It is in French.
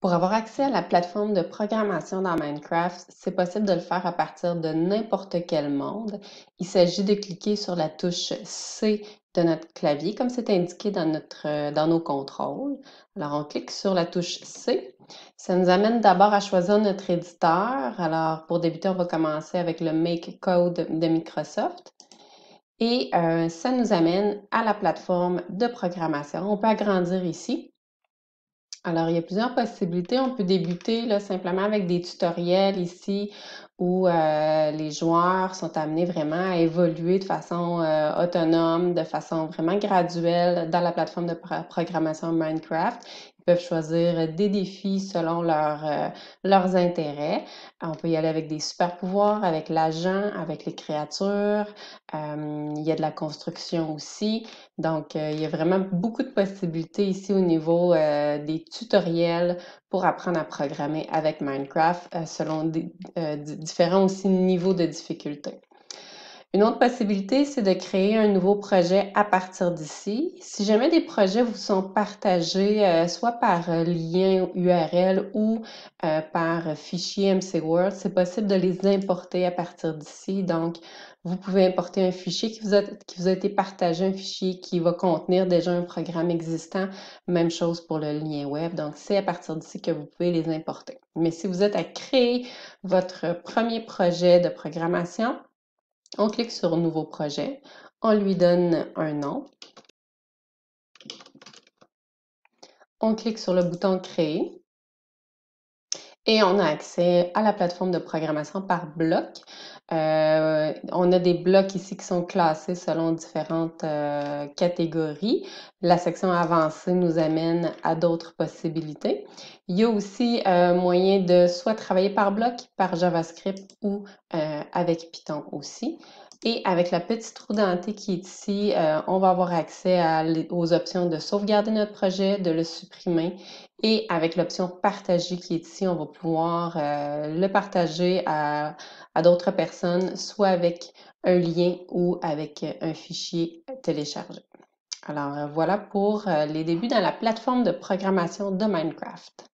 Pour avoir accès à la plateforme de programmation dans Minecraft, c'est possible de le faire à partir de n'importe quel monde. Il s'agit de cliquer sur la touche C de notre clavier, comme c'est indiqué dans, notre, euh, dans nos contrôles. Alors, on clique sur la touche C. Ça nous amène d'abord à choisir notre éditeur. Alors, pour débuter, on va commencer avec le Make Code de Microsoft. Et euh, ça nous amène à la plateforme de programmation. On peut agrandir ici. Alors, il y a plusieurs possibilités. On peut débuter simplement avec des tutoriels ici où euh, les joueurs sont amenés vraiment à évoluer de façon euh, autonome, de façon vraiment graduelle dans la plateforme de programmation Minecraft choisir des défis selon euh, leurs intérêts. On peut y aller avec des super pouvoirs, avec l'agent, avec les créatures. il y a de la construction aussi. Donc, euh, il y a vraiment beaucoup de possibilités ici au niveau euh, des tutoriels pour apprendre à programmer avec Minecraft selon différents aussi niveaux de difficulté. Une autre possibilité, c'est de créer un nouveau projet à partir d'ici. Si jamais des projets vous sont partagés, euh, soit par euh, lien URL ou euh, par fichier MC World, c'est possible de les importer à partir d'ici. Donc, vous pouvez importer un fichier qui vous, a, qui vous a été partagé, un fichier qui va contenir déjà un programme existant. Même chose pour le lien web. Donc, c'est à partir d'ici que vous pouvez les importer. Mais si vous êtes à créer votre premier projet de programmation, on clique sur Nouveau projet. On lui donne un nom. On clique sur le bouton Créer. Et on a accès à la plateforme de programmation par bloc. Euh, on a des blocs ici qui sont classés selon différentes euh, catégories. La section avancée nous amène à d'autres possibilités. Il y a aussi euh, moyen de soit travailler par bloc, par JavaScript ou euh, avec Python aussi. Et avec la petite roue dentée qui est ici, euh, on va avoir accès aux options de sauvegarder notre projet, de le supprimer. Et avec l'option partager qui est ici, on va pouvoir euh, le partager à d'autres personnes, soit avec un lien ou avec un fichier téléchargé. Alors euh, voilà pour les débuts dans la plateforme de programmation de Minecraft.